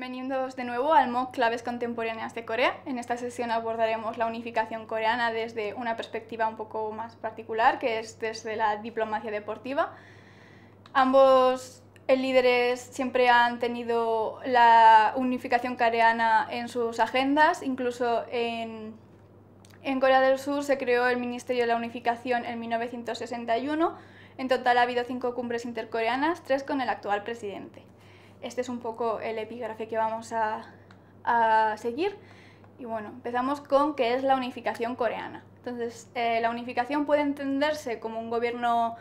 Bienvenidos de nuevo al MOOC Claves Contemporáneas de Corea. En esta sesión abordaremos la unificación coreana desde una perspectiva un poco más particular, que es desde la diplomacia deportiva. Ambos eh, líderes siempre han tenido la unificación coreana en sus agendas, incluso en, en Corea del Sur se creó el Ministerio de la Unificación en 1961. En total ha habido cinco cumbres intercoreanas, tres con el actual presidente. Este es un poco el epígrafe que vamos a, seguir. Y bueno, empezamos con qué es la unificación coreana. Entonces, eh, la unificación puede entenderse como un gobierno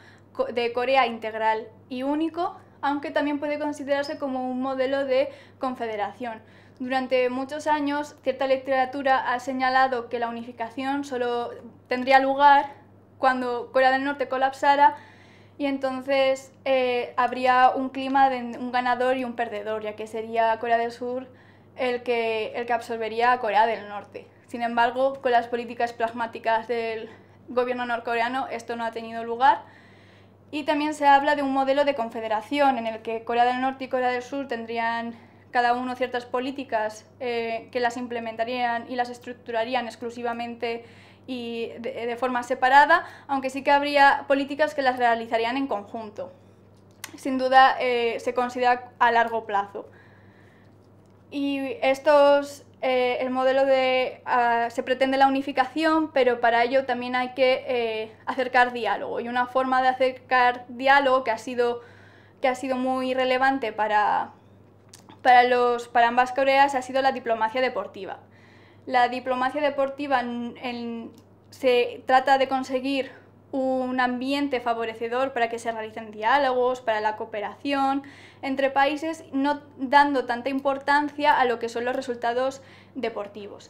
de Corea integral y único, aunque también puede considerarse como un modelo de confederación. Durante muchos años, cierta literatura ha señalado que la unificación solo tendría lugar cuando Corea del Norte colapsara y entonces eh, habría un clima de un ganador y un perdedor, ya que sería Corea del Sur el que, el que absorbería a Corea del Norte. Sin embargo, con las políticas pragmáticas del gobierno norcoreano esto no ha tenido lugar. Y también se habla de un modelo de confederación en el que Corea del Norte y Corea del Sur tendrían cada uno ciertas políticas eh, que las implementarían y las estructurarían exclusivamente y de, forma separada, aunque sí que habría políticas que las realizarían en conjunto. Sin duda eh, se considera a largo plazo. Y estos, eh, el modelo de, ah, se pretende la unificación, pero para ello también hay que eh, acercar diálogo. Y una forma de acercar diálogo que ha sido, que ha sido muy relevante para, para, los, para ambas Coreas ha sido la diplomacia deportiva. La diplomacia deportiva se trata de conseguir un ambiente favorecedor para que se realicen diálogos, para la cooperación entre países, no dando tanta importancia a lo que son los resultados deportivos.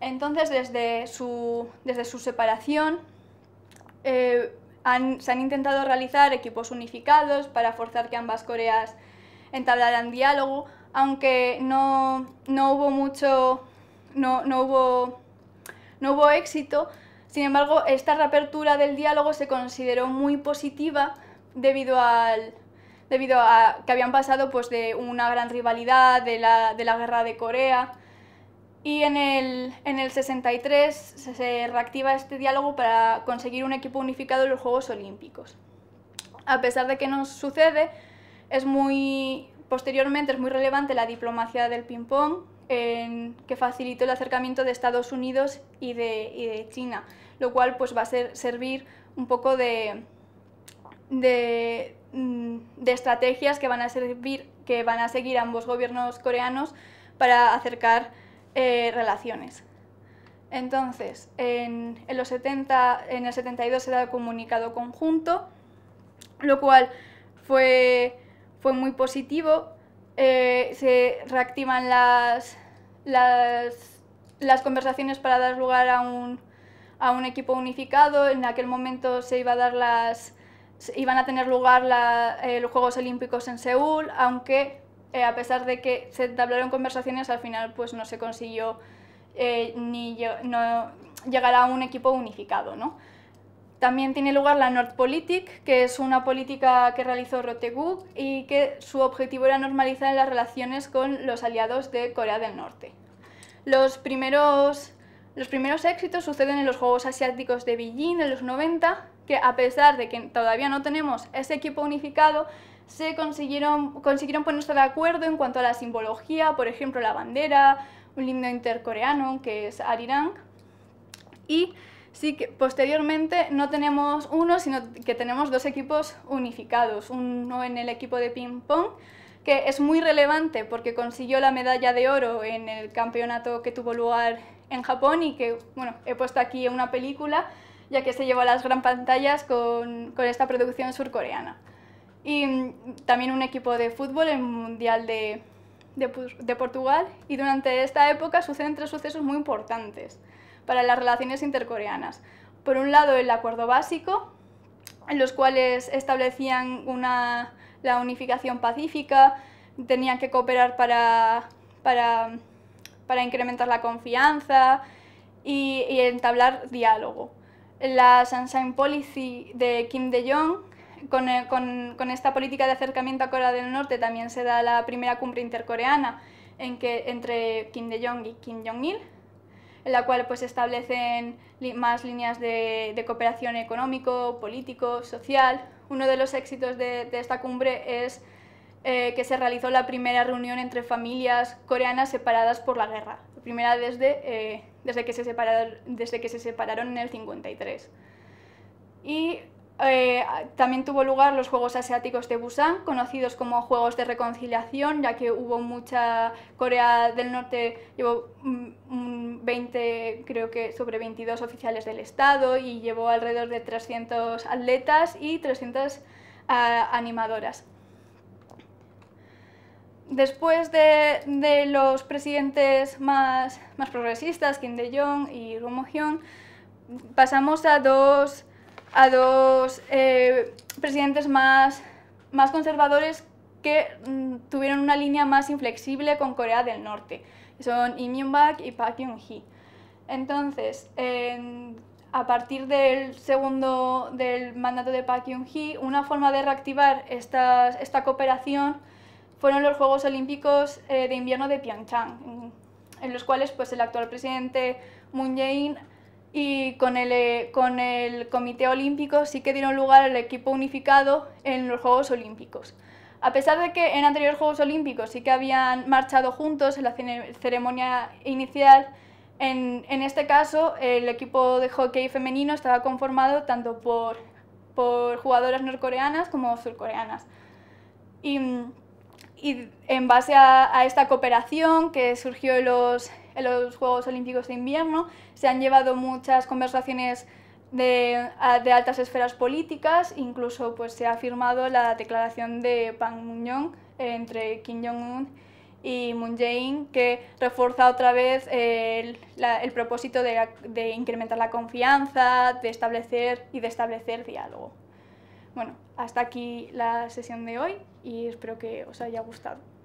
Entonces, desde su, desde su separación, eh, se han intentado realizar equipos unificados para forzar que ambas Coreas entablaran diálogo, aunque no, no hubo mucho no, hubo, éxito. Sin embargo, esta reapertura del diálogo se consideró muy positiva debido debido a que habían pasado pues, de una gran rivalidad, de la, guerra de Corea, y en el, 63 se reactiva este diálogo para conseguir un equipo unificado en los Juegos Olímpicos. A pesar de que no sucede, posteriormente es muy relevante la diplomacia del ping-pong, que facilitó el acercamiento de Estados Unidos y de, China, lo cual pues, va a servir un poco de, mm, de, estrategias que van, a servir, que van a seguir ambos gobiernos coreanos para acercar eh, relaciones. Entonces, en, los 70, en el 72 se da el comunicado conjunto, lo cual fue, fue muy positivo eh, se reactivan las, las, conversaciones para dar lugar a un, equipo unificado. En aquel momento se iba a dar las, iban a tener lugar eh, los Juegos Olímpicos en Seúl, aunque eh, a pesar de que se entablaron conversaciones, al final pues no se consiguió ni no, llegar a un equipo unificado. También tiene lugar la Nordpolitik, que es una política que realizó rotegu y que su objetivo era normalizar las relaciones con los aliados de Corea del Norte. Los primeros, los primeros éxitos suceden en los Juegos Asiáticos de Beijing en los 90, que a pesar de que todavía no tenemos ese equipo unificado, se consiguieron, consiguieron ponerse de acuerdo en cuanto a la simbología, por ejemplo la bandera, un himno intercoreano que es Arirang, y Sí que posteriormente no tenemos uno, sino que tenemos dos equipos unificados, uno en el equipo de ping-pong, que es muy relevante porque consiguió la medalla de oro en el campeonato que tuvo lugar en Japón y que, bueno, he puesto aquí una película, ya que se llevó a las gran pantallas con, esta producción surcoreana. Y mm, también un equipo de fútbol en Mundial de Portugal y durante esta época suceden tres sucesos muy importantes para las relaciones intercoreanas. Por un lado, el acuerdo básico, en los cuales establecían la unificación pacífica, tenían que cooperar para, incrementar la confianza y, entablar diálogo. La Sunshine Policy de Kim De-jong, eh, con, con, esta política de acercamiento a Corea del Norte también se da la primera cumbre intercoreana en que, entre Kim De-jong y Kim Jong-il, en la cual pues establecen más líneas de, cooperación económico, político, social. Uno de los éxitos de, esta cumbre es eh, que se realizó la primera reunión entre familias coreanas separadas por la guerra, la primera desde, eh, desde, que, se separaron, desde que se separaron en el 53. Y eh, también tuvo lugar los Juegos Asiáticos de Busan, conocidos como Juegos de Reconciliación, ya que hubo mucha Corea del Norte mm, 20, creo que sobre 22 oficiales del Estado y llevó alrededor de 300 atletas y 300 ah, animadoras. Después de, los presidentes más, progresistas, Kim De-jong y moo Hyun, pasamos a dos, eh, presidentes más, conservadores que mm, tuvieron una línea más inflexible con Corea del Norte son Im Young Bak y Park Yoon Hee. Entonces, a partir del segundo del mandato de Park Yoon Hee, una forma de reactivar esta, esta cooperación fueron los Juegos Olímpicos eh, de Invierno de Pyeongchang, en, los cuales pues, el actual presidente Moon Jae-in y con el, eh, con el Comité Olímpico sí que dieron lugar al equipo unificado en los Juegos Olímpicos. A pesar de que en anteriores Juegos Olímpicos sí que habían marchado juntos en la ceremonia inicial, en, este caso el equipo de hockey femenino estaba conformado tanto por, jugadoras norcoreanas como surcoreanas. Y, en base a, esta cooperación que surgió en los, en los Juegos Olímpicos de invierno, se han llevado muchas conversaciones de, altas esferas políticas, incluso pues, se ha firmado la declaración de Panmunjom entre Kim Jong-un y Moon Jae-in, que refuerza otra vez el, propósito de, de, incrementar la confianza, de establecer y de establecer diálogo. Bueno, hasta aquí la sesión de hoy y espero que os haya gustado.